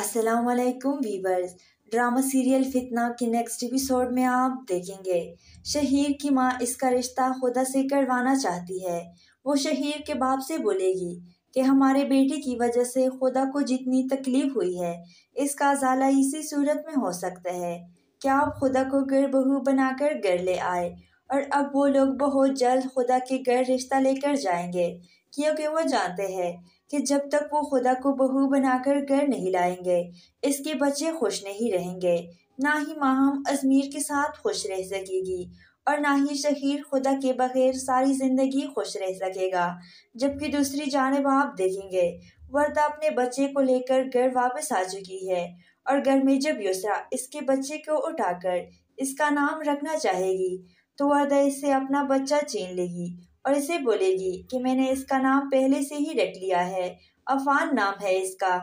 असलकुम viewers drama serial फितना के नेक्स्ट एपिसोड में आप देखेंगे शहीर की माँ इसका रिश्ता खुदा से करवाना चाहती है वो शहीर के बाप से बोलेगी कि हमारे बेटे की वजह से खुदा को जितनी तकलीफ हुई है इसका अजाला इसी सूरत में हो सकता है क्या आप खुदा को गर्भ बहू बनाकर घर ले आए और अब वो लोग बहुत जल्द खुदा के घर रिश्ता लेकर जाएंगे क्योंकि वो जानते हैं कि जब तक वो खुदा को बहू बनाकर घर नहीं लाएंगे इसके बच्चे खुश नहीं रहेंगे ना ही माहम अजमीर के साथ खुश रह सकेगी और ना ही शहीर खुदा के बगैर सारी ज़िंदगी खुश रह सकेगा जबकि दूसरी जानब आप देखेंगे वर्दा अपने बच्चे को लेकर घर वापस आ चुकी है और घर में जब यूसरा इसके बच्चे को उठाकर इसका नाम रखना चाहेगी तो वरदा इससे अपना बच्चा चीन लेगी और इसे बोलेगी कि मैंने इसका नाम पहले से ही रख लिया है अफान नाम है इसका